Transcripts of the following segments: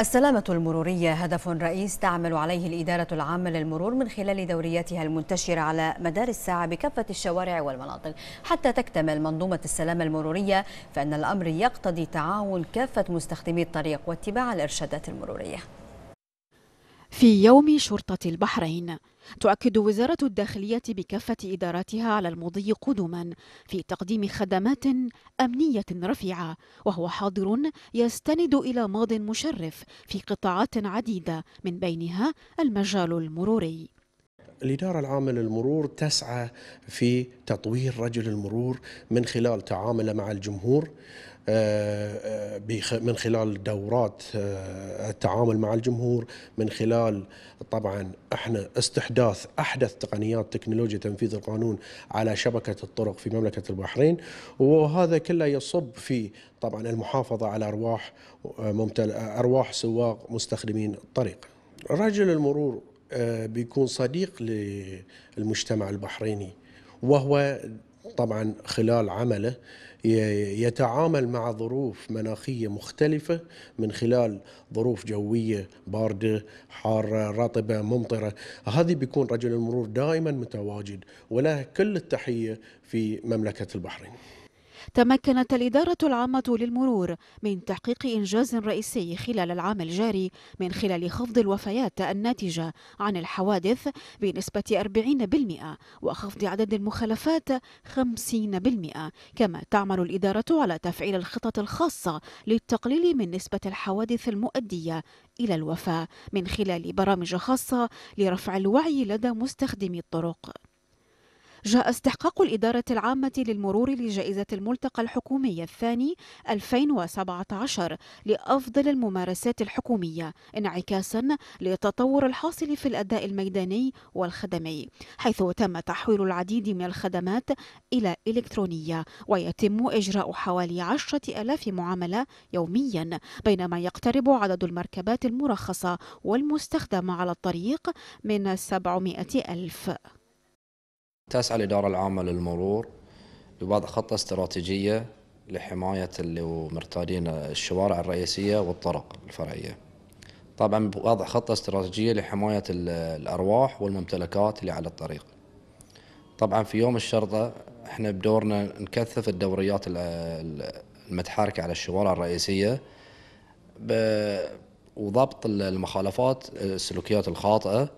السلامة المرورية هدف رئيس تعمل عليه الإدارة العامة للمرور من خلال دورياتها المنتشرة على مدار الساعة بكافة الشوارع والمناطق حتى تكتمل منظومة السلامة المرورية فإن الأمر يقتضي تعاون كافة مستخدمي الطريق واتباع الإرشادات المرورية في يوم شرطة البحرين تؤكد وزارة الداخلية بكافة إداراتها على المضي قدما في تقديم خدمات أمنية رفيعة وهو حاضر يستند إلى ماض مشرف في قطاعات عديدة من بينها المجال المروري الإدارة العامة للمرور تسعى في تطوير رجل المرور من خلال تعامله مع الجمهور آه، آه، من خلال دورات آه، التعامل مع الجمهور من خلال طبعا احنا استحداث احدث تقنيات تكنولوجيا تنفيذ القانون على شبكه الطرق في مملكه البحرين وهذا كله يصب في طبعا المحافظه على ارواح ممتل ارواح سواق مستخدمين الطريق. رجل المرور بيكون صديق للمجتمع البحريني وهو طبعا خلال عمله يتعامل مع ظروف مناخية مختلفة من خلال ظروف جوية باردة حارة رطبة ممطرة هذه بيكون رجل المرور دائما متواجد وله كل التحية في مملكة البحرين تمكنت الإدارة العامة للمرور من تحقيق إنجاز رئيسي خلال العام الجاري من خلال خفض الوفيات الناتجة عن الحوادث بنسبة 40% وخفض عدد المخالفات 50% كما تعمل الإدارة على تفعيل الخطط الخاصة للتقليل من نسبة الحوادث المؤدية إلى الوفاة من خلال برامج خاصة لرفع الوعي لدى مستخدمي الطرق جاء استحقاق الإدارة العامة للمرور لجائزة الملتقى الحكومي الثاني 2017 لأفضل الممارسات الحكومية انعكاسا للتطور الحاصل في الأداء الميداني والخدمي حيث تم تحويل العديد من الخدمات إلى إلكترونية ويتم إجراء حوالي عشرة ألاف معاملة يوميا بينما يقترب عدد المركبات المرخصة والمستخدمة على الطريق من 700 ألف تسعى الإدارة العامة للمرور بوضع خطة استراتيجية لحماية اللي مرتادين الشوارع الرئيسية والطرق الفرعية طبعا بوضع خطة استراتيجية لحماية الأرواح والممتلكات اللي على الطريق طبعا في يوم الشرطة احنا بدورنا نكثف الدوريات المتحركة على الشوارع الرئيسية وضبط المخالفات السلوكيات الخاطئة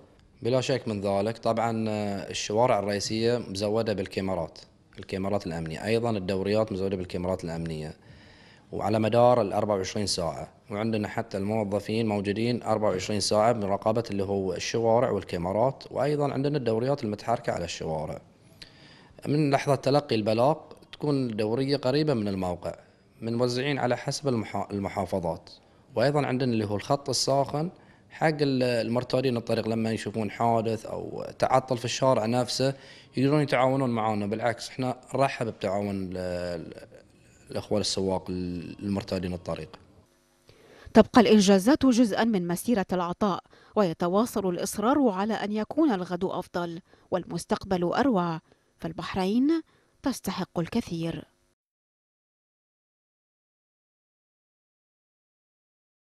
بلا شك من ذلك طبعا آه، الشوارع الرئيسية مزودة بالكاميرات الكاميرات الأمنية أيضا الدوريات مزودة بالكاميرات الأمنية وعلى مدار ال 24 ساعة وعندنا حتى الموظفين موجودين 24 ساعة بمراقبة اللي هو الشوارع والكاميرات وأيضا عندنا الدوريات المتحركة على الشوارع من لحظة تلقي البلاغ تكون الدورية قريبة من الموقع من موزعين على حسب المحافظات وأيضا عندنا اللي هو الخط الساخن حق المرتادين الطريق لما يشوفون حادث او تعطل في الشارع نفسه يقدرون يتعاونون معنا بالعكس احنا نرحب بتعاون الاخوه السواق المرتادين الطريق تبقى الانجازات جزءا من مسيره العطاء ويتواصل الاصرار على ان يكون الغد افضل والمستقبل اروع فالبحرين تستحق الكثير